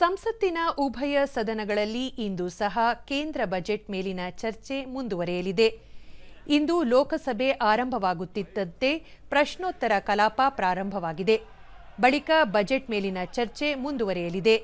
ಸಂಸತ್ತಿನ ಉಭಯ ಸದನಗಳಲ್ಲಿ ಇಂದು ಸಹ ಕೇಂದ್ರ ಬಜೆಟ್ ಮೇಲಿನ ಚರ್ಚೆ ಮುಂದುವರೆಯಲಿದೆ ಇಂದು ಲೋಕಸಭೆ ಆರಂಭವಾಗುತ್ತಿದ್ದಂತೆ ಪ್ರಶ್ನೋತ್ತರ ಕಲಾಪ ಪ್ರಾರಂಭವಾಗಿದೆ ಬಳಿಕ ಬಜೆಟ್ ಮೇಲಿನ ಚರ್ಚೆ ಮುಂದುವರೆಯಲಿದೆ